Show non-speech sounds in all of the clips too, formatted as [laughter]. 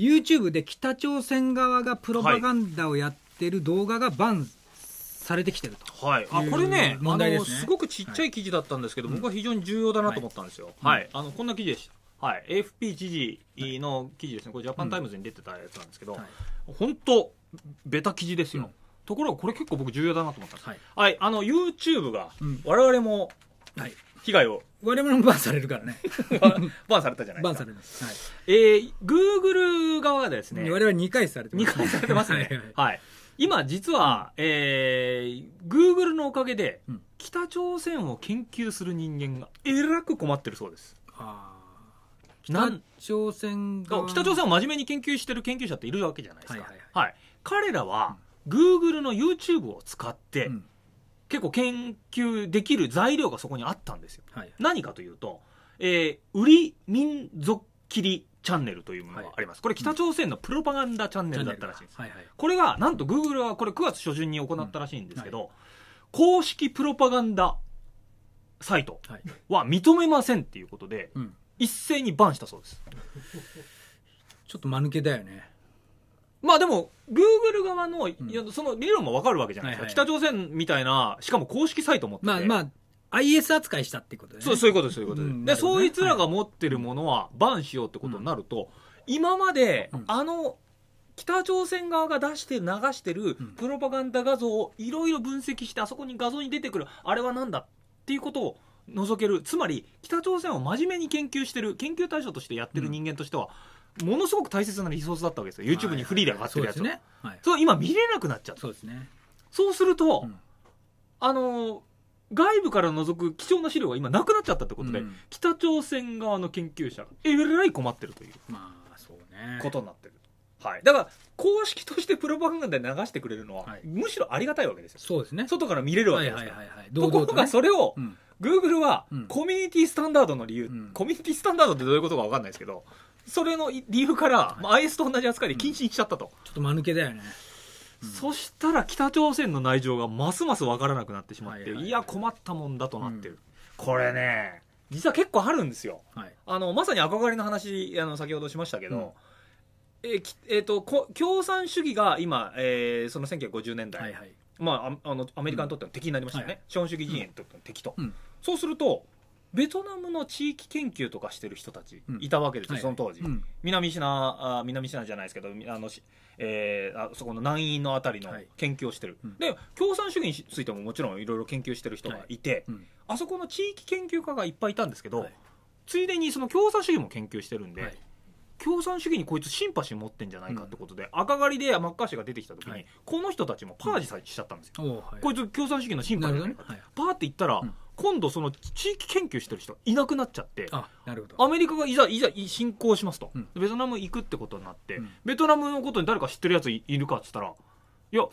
YouTube で北朝鮮側がプロパガンダをやってる動画がバンされてきてると、はい、あこれね、ね、あのすごくちっちゃい記事だったんですけど、はい、僕は非常に重要だなと思ったんですよ、はい、はい、あのこんな記事でした。はい、AFP 知事の記事ですね、これ、ジャパンタイムズに出てたやつなんですけど、本、う、当、ん、はい、ベタ記事ですよ、うん、ところがこれ、結構僕、重要だなと思ったんです、はい、はい、あの YouTube が、我々も、はい、被害を我々もバンされるからね [laughs] バンされたじゃないですかバンされる、はい、えー、グーグル側がですね我々2回されてます、ね、2回されてますねはい、はい、今実は、えー、グーグルのおかげで、うん、北朝鮮を研究する人間がえらく困ってるそうですああ北朝鮮が北朝鮮を真面目に研究してる研究者っているわけじゃないですか、はい、はいはい、彼らは、うん、グルの YouTube を使って、うん結構研究できる材料がそこにあったんですよ。はい、何かというと、えー、ウリ民族切りチャンネルというものがあります、これ北朝鮮のプロパガンダチャンネルだったらしいんです、はいはい、これがなんとグーグルはこれ9月初旬に行ったらしいんですけど、うんはい、公式プロパガンダサイトは認めませんっていうことで、一斉にバンしたそうです [laughs] ちょっと間抜けだよねまあでも、グーグル側の、んその理論もわかるわけじゃないですか、はいはい北朝鮮みたいな、しかも公式サイト持ってて、まあまあ、IS 扱いしたってことでそうそういうことでそういうことでうんで、ねそいつらが持ってるものはバンしようってことになると、今まで、あの、北朝鮮側が出して流してるプロパガンダ画像をいろいろ分析して、あそこに画像に出てくる、あれはなんだっていうことを覗ける、つまり北朝鮮を真面目に研究してる、研究対象としてやってる人間としては、ものすごく大切なリソースだったわけですよ YouTube にフリーで上がってるやつねはい、それ今見れなくなっちゃったそうですねそうすると、うん、あの外部から覗く貴重な資料が今なくなっちゃったってことで、うん、北朝鮮側の研究者がえらい困ってるというまあそうねことになってるはい、だから公式としてプロパガンダで流してくれるのは、はい、むしろありがたいわけですよそうですね外から見れるわけですから、はいはいはいはい、ところがそれを、グーグルは、コミュニティスタンダードの理由、コミュニティスタンダードってどういうことか分かんないですけどそれの理由から、まあ、IS と同じ扱いで禁止にしちゃったと、ちょっと間抜けだよねうん、そしたら北朝鮮の内情がますます分からなくなってしまって、いや困ったもんだとなってる、うん、これね実は結構あるんですよ、はい、あのまさに憧れの話あの先ほどしましたけど、うん、えきえーと、と共産主義が今、えー、その1950年代、はいはい、まあ、あのアメリカにとっての敵になりましたよね、資本主義陣営にとっての敵と、そうするとベトナムの地域研究とかしてる人たちいたわけですよ、うん、その当時、はい南シナあ南シナじゃないですけどあの、えー、あそこの南院のあたりの研究をしてる、はいうん、で共産主義についてももちろんいろいろ研究してる人がいて、うん、あそこの地域研究家がいっぱいいたんですけど、ついでにその共産主義も研究してるんで、共産主義にこいつシンパシー持ってんじゃないかってことで、赤狩りでマッカーシーが出てきた時に、この人たちもパージしちゃったんですよ、こいつ共産主義のシンパシーね、はい、パーって言ったら、今度その地域研究してる人いなくなっちゃってあなるほどアメリカがいざいざ侵攻しますと、うん、ベトナム行くってことになって、うん、ベトナムのことに誰か知ってるやついるかっつったらいや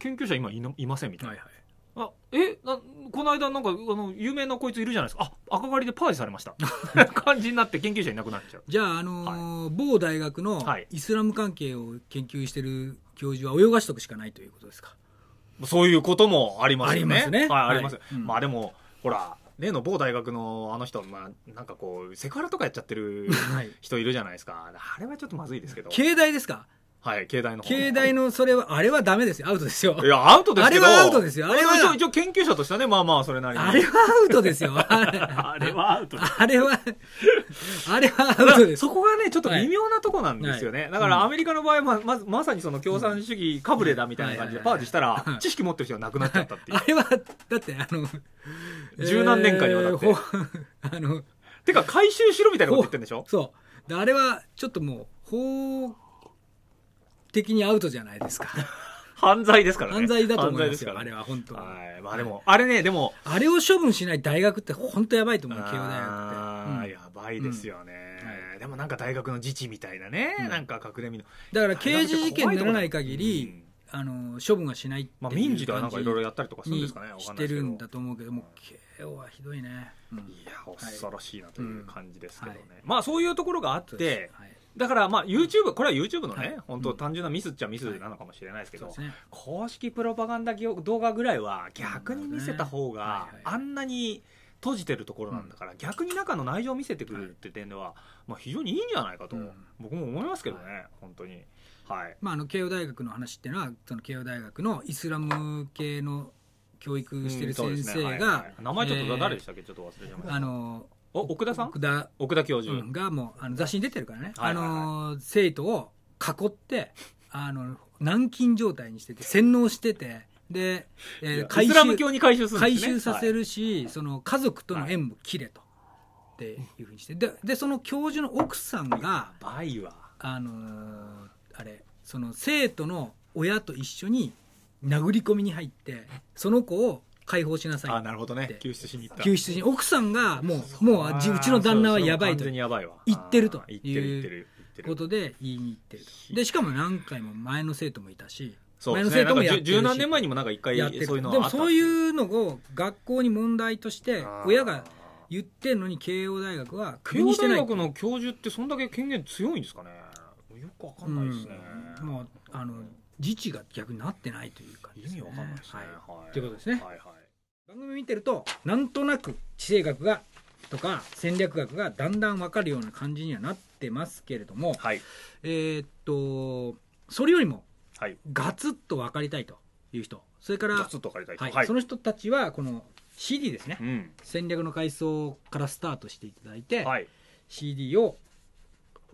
研究者今いいませんみたいな。はいはいあえなこの間なんかあの有名なこいついるじゃないですかあ赤狩りでパージされました [laughs] 感じになって研究者いなくなっちゃうじゃあ、あのーはい、某大学のイスラム関係を研究してる教授は泳がしとくしかないということですかそういうこともありますねありますね、はい、あります、はいうん、まあでもほら例の某大学のあの人、まあ、なんかこうセクハラとかやっちゃってる [laughs] 人いるじゃないですか、あれはちょっとまずいですけど携帯ですかはい携帯の携帯のそれはあれはダメですよアウトですよいやアウトですけどあれはアウトですよあれは一応研究者としてはねまあまあそれなりにあれはアウトですよあれはアウトあれはあれはアウトですそこがねちょっと微妙なとこなんですよね、はいはい、だからアメリカの場合はままさにその共産主義かぶれだみたいな感じでパーティしたら知識持ってる人はなくなっちゃったっていう [laughs] あれはだってあの [laughs] 十何年間にわたって。えー、[laughs] あの、てか回収しろみたいなこと言ってんでしょそう。であれは、ちょっともう、法的にアウトじゃないですか。[laughs] 犯罪ですからね。犯罪だと思いますよ、すあれは本当はい。まあでも、あれね、でも。あれを処分しない大学って本当やばいと思う、慶応大学って。ああ、うん、やばいですよね、うんでもなんか大学の自治みたいなね、うん、なんか隠れみの。だから刑事事件にならない限り、あの処分はしないってまあ、民事ではなんかいろいろやったりとかするんですかね、してるんだと思うけども、慶応はひどいね、うん、いや、恐ろしいなという感じですけどね、はいうんはい、まあそういうところがあって、はい、だからまあ YouTube、これは YouTube のね、はい、本当、単純なミスっちゃミスなのかもしれないですけど、ね、公式プロパガンダ動画ぐらいは、逆に見せた方が、あんなに。閉じてるところなんだから、逆に中の内情を見せてくるって点では、まあ、非常にいいんじゃないかと、僕も思いますけどね、本当に。はい、まあ、あの慶応大学の話っていうのはその慶応大学のイスラム系の教育してる先生が、うんねはいはい、名前ちょっと誰でしたっけ、えー、ちょっと忘れちゃいましたあのお奥田さん奥田奥田教授、うん、がもうあの雑誌に出てるからね、はいはいはい、あの生徒を囲って [laughs] あの軟禁状態にしてて洗脳しててで、えー、回収回収、すね、回収させるし、はい、その家族との縁も切れと、はい、っていうふうにしてででその教授の奥さんがはあのあれその生徒の親と一緒に殴り込みに入ってその子を解放しなさいあなるほどね救出しに行った救出しに奥さんがもうもううちの旦那はやばいと言ってるということで言いに行ってるとでしかも何回も前の生徒もいたし前の生徒もやってるし十何年前にもなんか一回そういうのでもそういうのを学校に問題として親が言ってんのに慶応大学は慶応大学の教授ってそんだけ権限強いんですかねよくわかんないですね、うん、もうあの自治が逆になってないというか、ね、意味わかんないですね、はいはい、ということですね、はいはい、番組見てるとなんとなく地政学がとか戦略学がだんだんわかるような感じにはなってますけれども、はい、えー、っとそれよりもガツッと分かりたいという人それからガツッと分かりたい、はい、はい、その人たちはこの CD ですね、うん、戦略の階層からスタートしていただいて、はい、CD を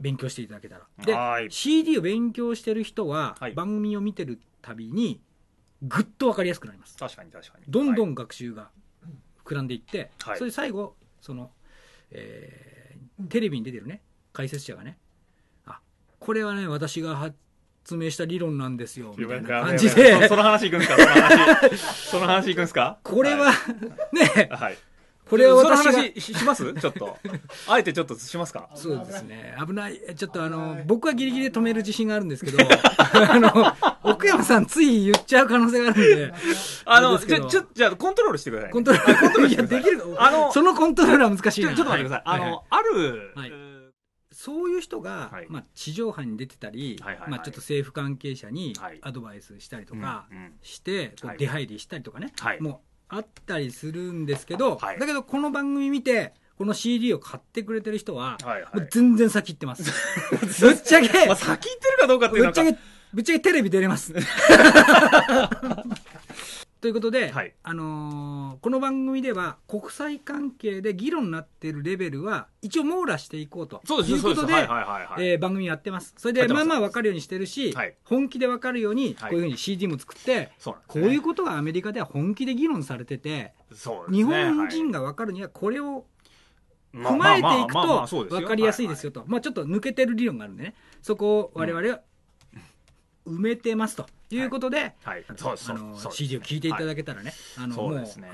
勉強していただけたら。で、CD を勉強してる人は、番組を見てるたびに、ぐっと分かりやすくなります。確かに確かに。どんどん学習が膨らんでいって、はい、それで最後、その、えー、テレビに出てるね、解説者がね、あ、これはね、私が発明した理論なんですよ、みたいな感じで。その話いくんですかその話。そいくんですかこれは、ね、はいこれは私がします [laughs] ちょっとあえてちょっとしますかそうですね危ないちょっとあの僕はギリギリで止める自信があるんですけど [laughs] あの奥山さんつい言っちゃう可能性があるんであのじゃちょじゃコントロールしてくださいコントロールいやできるあのそのコントロールは難しいちょっと待ってください、はい、あの、はい、ある、はいそういう人が、はい、まあ、地上波に出てたり、はいはいはい、まあ、ちょっと政府関係者にアドバイスしたりとかして、はい出入りしたりとかね、はい、もあったりするんですけど、はい、だけどこの番組見て、この CD を買ってくれてる人は、はいはい、[laughs] 全然先行ってます。ぶっちゃけ、まあ、先行ってるかどうかっていうのぶっちゃけ、ぶっちゃけテレビ出れます。[laughs] ということで、はい、あのー、この番組では国際関係で議論になっているレベルは一応網羅していこうということで番組やってますそれでまあまあ分かるようにしてるし、本気で分かるようにこういうふうに CD も作って、はいね、こういうことがアメリカでは本気で議論されてて、日本人が分かるにはこれを踏まえていくと分かりやすいですよと、まあ、ちょっと抜けてる理論があるんでねそこを我々は埋めてますと。いうことで、はいそうそう CD を聞いていただけたらね、あのそうですね。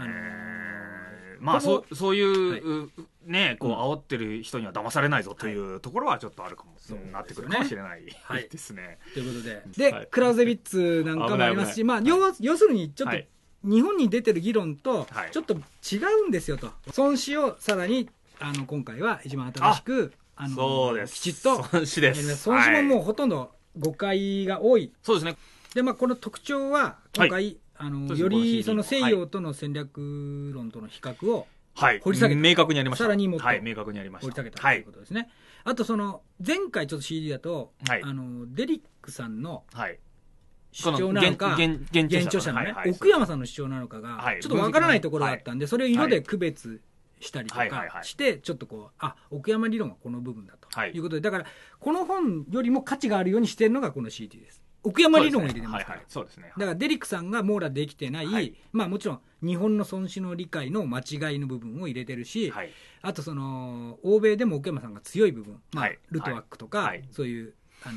まあ、そう、そういう、ね、こう煽ってる人には騙されないぞというところはちょっとあるかも、なってくるかもしれないですね。ということで、で、クラウゼビッツなんかもありますし、まあ、要要するに、ちょっと。日本に出てる議論とちょっと違うんですよと、孫子をさらにあの今回は一番新しくあのきちっと孫子です孫子ももうほとんど誤解が多いそうですねで、まあ、この特徴は、今回、はい、あのよりその西洋との戦略論との比較を掘り下げはい、明確にありましたさらにもっと、あ掘り下げたということですね、あとその前回ちょっと CD だと、あのデリックさんの主張なのか現著者のね、奥山さんの主張なのかが、ちょっとわからないところがあったんで、それを色で区別したりとかして、ちょっとこうあ奥山理論はこの部分だということで、だからこの本よりも価値があるようにしてるのがこの CD です奥山理論を入れてますから、そうですね、だからデリックさんが網羅できてない、まあもちろん日本の孫子の理解の間違いの部分を入れてるし、あとその欧米でも奥山さんが強い部分、まあ、ルトワックとか、そういうあの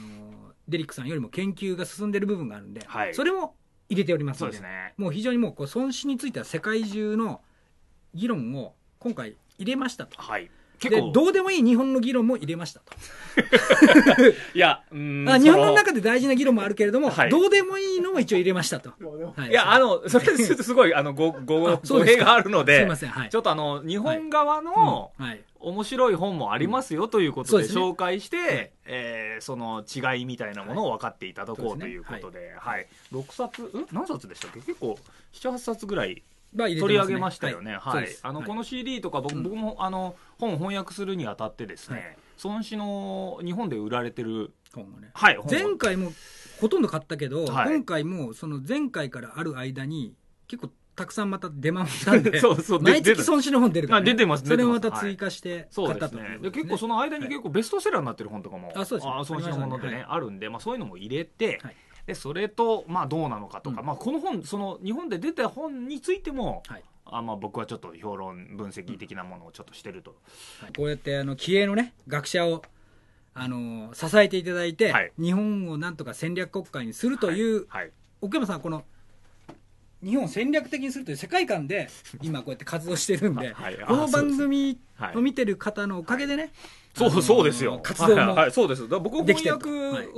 デリックさんよりも研究が進んでる部分があるんで、それも入れておりますので、ね、もう非常にもうこう孫子については世界中の議論を今回入れましたと。はいでどうでもいい日本の議論も入れましたと [laughs] いやん。日本の中で大事な議論もあるけれども、はい、どうでもいいのも一応入れましたと、はい、いやあのそれすごいあのごご語弊があるのですみません、はい、ちょっとあの日本側の、はい、い面白い本もありますよということで紹介して、うんね、えー、その違いみたいなものを分かっていただこうということで,、はいではい、はい6冊ん何冊でしたっけ結構78冊ぐらいまあね、取り上げましたよね、はい、はい、あの、この CD とか僕,、僕もあの本翻訳するにあたってですね、孫子の日本で売られてる本がね、はい、前回もほとんど買ったけど、今回もその前回からある間に結構たくさんまた出回ったんで [laughs] そうそう毎月孫子の本出るから、ね、出てますそれをまた追加して買ったと、ね、で、ね、結構その間に結構ベストセラーになってる本とかも、はい、あそうです、ね、あ孫子の本ってね、はい、あるんで、まあ、そういうのも入れて、はいでそれと、まあ、どうなのかとか、うん、まあ、この本その日本で出た本についても、はい、あまあ、僕はちょっと評論分析的なものをちょっとしてると、うんはい、こうやってあの気鋭のね学者をあの支えていただいて、はい、日本をなんとか戦略国家にするという、はい奥山さんこの日本を戦略的にするという世界観で [laughs] 今こうやって活動してるんで、はい、この番組を見てる方のおかげでね、はいそうそうですよ。活動も、はいはいそうです。僕翻訳、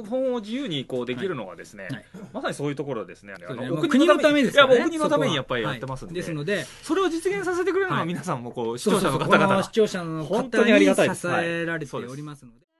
本を自由にこうできるのはですね、はいはい、まさにそういうところですね。すね国のためです、ね、いや、僕国のためにやっぱりやってますんで。ですので、それを実現させてくれるのは皆さんもこう視聴者の方々、視聴者の方に支えられておりますので。